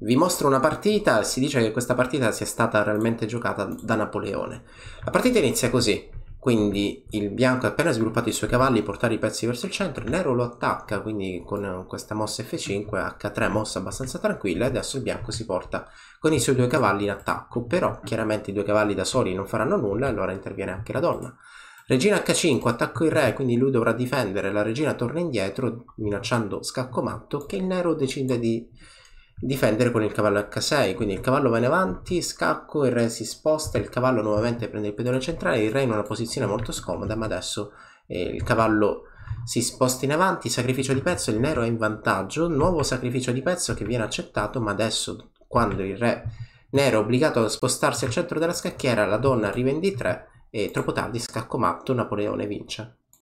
vi mostro una partita, si dice che questa partita sia stata realmente giocata da Napoleone. La partita inizia così, quindi il bianco ha appena sviluppato i suoi cavalli, portare i pezzi verso il centro, il nero lo attacca, quindi con questa mossa F5, H3 mossa abbastanza tranquilla, e adesso il bianco si porta con i suoi due cavalli in attacco, però chiaramente i due cavalli da soli non faranno nulla, allora interviene anche la donna. Regina H5, attacco il re, quindi lui dovrà difendere, la regina torna indietro minacciando scacco matto che il nero decide di difendere con il cavallo h6 quindi il cavallo va in avanti scacco il re si sposta il cavallo nuovamente prende il pedone centrale il re in una posizione molto scomoda ma adesso eh, il cavallo si sposta in avanti sacrificio di pezzo il nero è in vantaggio nuovo sacrificio di pezzo che viene accettato ma adesso quando il re nero è obbligato a spostarsi al centro della scacchiera la donna arriva in d3 e troppo tardi scacco matto Napoleone vince